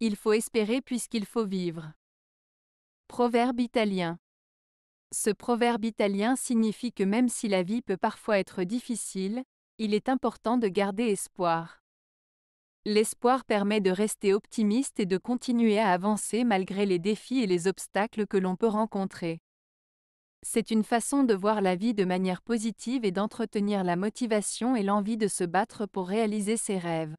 Il faut espérer puisqu'il faut vivre. Proverbe italien. Ce proverbe italien signifie que même si la vie peut parfois être difficile, il est important de garder espoir. L'espoir permet de rester optimiste et de continuer à avancer malgré les défis et les obstacles que l'on peut rencontrer. C'est une façon de voir la vie de manière positive et d'entretenir la motivation et l'envie de se battre pour réaliser ses rêves.